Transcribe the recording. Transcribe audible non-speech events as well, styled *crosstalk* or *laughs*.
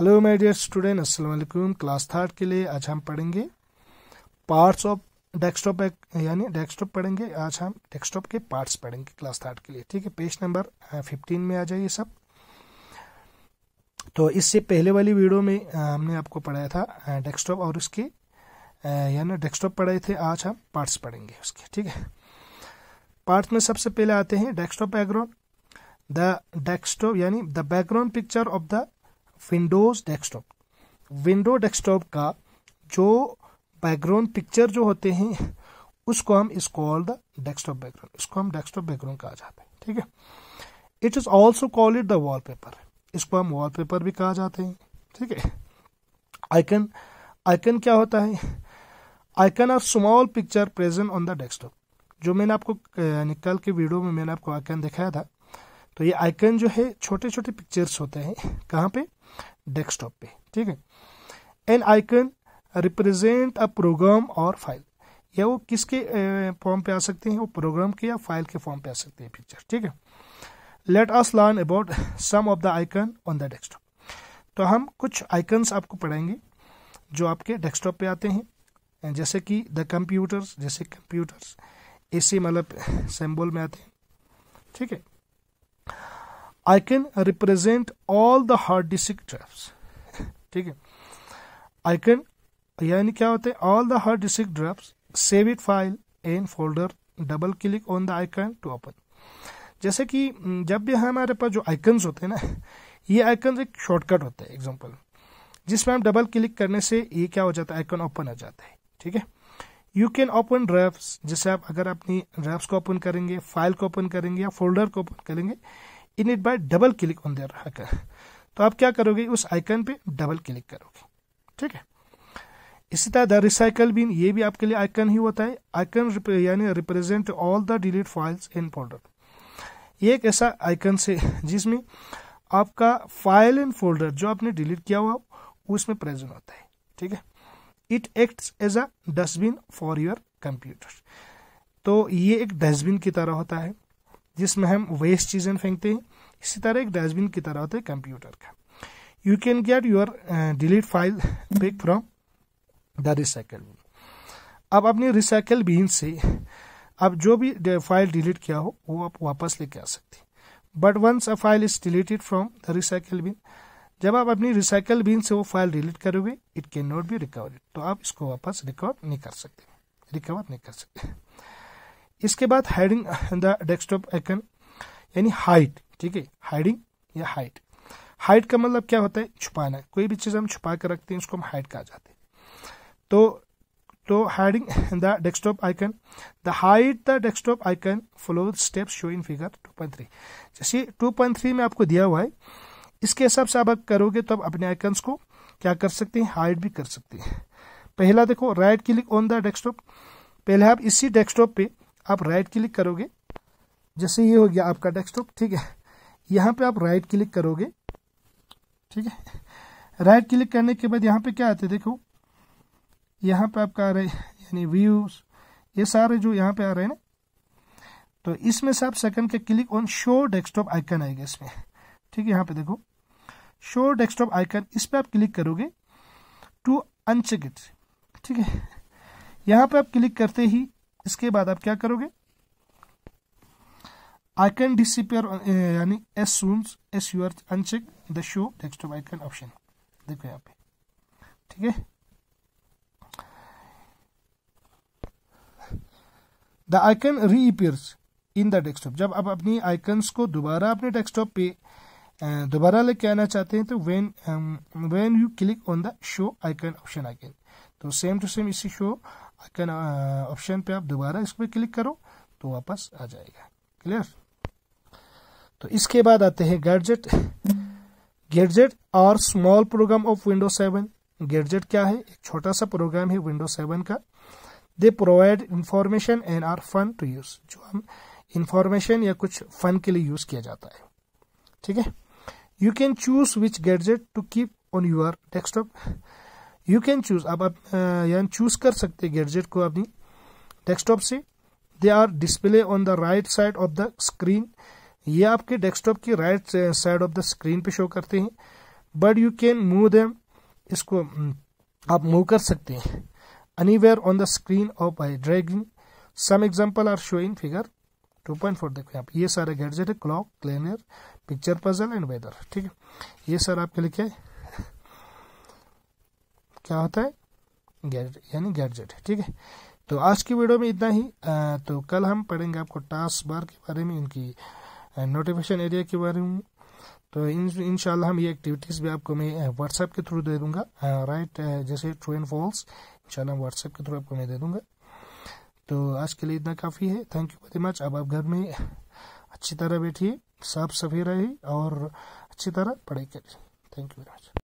hello my dear student अस्सलाम वालेकुम class third के लिए आज हम पढ़ेंगे पार्ट्स ऑफ डेस्कटॉप यानी डेस्कटॉप पढ़ेंगे आज हम डेस्कटॉप के पार्ट्स पढ़ेंगे क्लास थर्ड के लिए ठीक है पेज नंबर फिफ्टीन में आ जाइए सब तो इससे पहले वाली वीडियो में हमने आपको पढ़ाया था डेस्कटॉप और उसके यानी डेस्कटॉप पढ़ाए थे आज हम पार्ट्स पढ़ेंगे उसके ठीक है पार्ट्स में सबसे पहले आते हैं डेस्कटॉप बैकग्राउंड द डेस्कटॉप यानी the background picture of the Windows desktop window desktop का जो बैकग्राउंड पिक्चर जो होते हैं उसको हम इस कॉल्ड द डेस्कटॉप बैकग्राउंड इसको हम डेस्कटॉप बैकग्राउंड कहा जाते हैं ठीक है it is also called it the paper इसको हम वॉल पेपर भी कहा जाते हैं ठीक है आइकन आइकन क्या होता है icon of small picture present on the desktop जो मैंने आपको निकल के वीडियो में मैंने आपको आइकन दिखाया था तो ये आइकन जो है छोटे छोटे पिक्चर्स होते हैं कहाँ पे डेस्कटॉप पे ठीक है an icon represent a program और फाइल या वो किसके फॉर्म पे आ सकते हैं वो प्रोग्राम के या फाइल के फॉर्म पे आ सकते हैं पिक्चर ठीक है let us learn about some of the icon on the desktop तो हम कुछ आइकन्स आपको पढ़ाएंगे जो आपके डेस्कटॉप पे आते हैं जैसे कि द कंप्यूटर्स जैसे कंप्यूटर्स इसी मतलब सिंबल में आते हैं ठीक है icon represent all the hard disk draft ठीक है आई कैन यानी क्या होते हैं all the hard disk draft save it file in folder double click on the icon to open जैसे कि जब भी हमारे पास जो आइकन्स होते हैं ना *laughs* ये आइकन एक शॉर्टकट होता है एग्जाम्पल जिसमें हम डबल क्लिक करने से ये क्या हो जाता है आइकन ओपन हो जाता है ठीक है यू कैन ओपन ड्राफ्ट जैसे आप अगर अपनी ड्राफ्ट को ओपन करेंगे फाइल को ओपन करेंगे या फोल्डर को ओपन करेंगे in it by double click on there hacker तो आप क्या करोगे उस आइकन पे डबल क्लिक करोगे ठीक है इसी तरह द रिसाइकल बिन ये भी आपके लिए आइकन ही होता है आइकन यानी represent all the delete files in folder ये एक ऐसा आइकन से जिसमें आपका फाइल इन फोल्डर जो आपने डिलीट किया हुआ उसमें प्रेजेंट होता है ठीक है it acts as a dustbin for your computer तो ये एक डस्टबिन की तरह होता है जिसमें हम वेस्ट चीज़ें फेंकते हैं इसी तरह एक डस्टबिन की तरह होता है कंप्यूटर का you can get your delete file pick from the recycle bin अब अपनी रिसाइकल बिन से अब जो भी फाइल डिलीट किया हो वो आप वापस लेके आ सकते हैं but once a file is deleted from the recycle bin जब आप अपनी रिसाइकल बिन से वो फाइल डिलीट करोगे it can not be recovered तो आप इसको वापस रिकवर नहीं कर सकते रिकवर नहीं कर सकते इसके बाद हाइडिंग द डेस्कटॉप आइकन यानी हाइट ठीक है हाइडिंग या हाइट हाइट का मतलब क्या होता है छुपाना कोई भी चीज़ हम छुपा कर रखते हैं उसको हम हाइट कहा जाते हैं तो तो hiding the desktop icon the hide the desktop icon follow step show in figure 2.3 जैसे 2.3 में आपको दिया हुआ है इसके हिसाब से आप करोगे तो आप अपने आइकन्स को क्या कर सकते हैं हाइड भी कर सकते हैं पहला देखो right click on the desktop पहले आप इसी डेस्कटॉप पे आप राइट क्लिक करोगे जैसे ये हो गया आपका डेस्कटॉप ठीक है यहाँ पे आप राइट क्लिक करोगे ठीक है राइट क्लिक करने के बाद यहाँ पे क्या आते देखो यहाँ पे आपका आ रहा है यानी व्यूज ये सारे जो यहाँ पे आ रहे हैं ना तो इसमें से आप सेकंड के click on show desktop icon आएगा इसमें ठीक है यहाँ पे देखो शो डेस्कटॉप आइकन इस पर आप क्लिक करोगे टू अनचेक इट ठीक है यहाँ पे आप क्लिक करते ही इसके बाद आप क्या करोगे आई कैन uh, यानी as soon as you are uncheck the show icon option देखो यहाँ पे ठीक है the icon reappears in the desktop जब आप अपनी आइकन्स को दोबारा अपने डेस्कटॉप पे uh, दोबारा लेके आना चाहते हैं तो when when you click on the show icon option icon तो सेम टू सेम इसी शो आइकन ऑप्शन uh, पे आप दोबारा इस पर क्लिक करो तो वापस आ जाएगा क्लियर तो इसके बाद आते हैं गैडजेट गैडजेट और small program of window seven gadget क्या है एक छोटा सा प्रोग्राम है विंडो सेवन का they provide information and are fun to use जो हम इंफॉर्मेशन या कुछ फन के लिए यूज किया जाता है ठीक है you can choose which gadget to keep on your desktop you can choose आप, यानी चूज कर सकते हैं गैजेट को अपनी डेस्कटॉप से they are display on the right side of the screen ये आपके डेस्कटॉप की right side of the screen पे शो करते हैं but you can move them इसको आप मूव कर सकते हैं where on the screen of by dragging some example are showing figure 2.4 देखो आप ये सारे गैजेट है clock cleaner picture puzzle and weather ठीक है ये सर आपके लिखे है क्या होता है गैजेट यानी गैजेट ठीक है तो आज की वीडियो में इतना ही आ, तो कल हम पढ़ेंगे आपको टास्क बार के बारे में इनकी नोटिफिकेशन एरिया के बारे में तो इन हम ये एक्टिविटीज़ भी आपको मैं व्हाट्सएप के थ्रू दे दूंगा राइट जैसे ट्रू एंड फॉल्स इनशाला व्हाट्सएप के थ्रू आपको मैं दे दूंगा तो आज के लिए इतना काफ़ी है थैंक यू वेरी मच अब आप घर में अच्छी तरह बैठिए साफ सफाई रहे और अच्छी तरह पढ़ाई करिए थैंक यू वेरी मच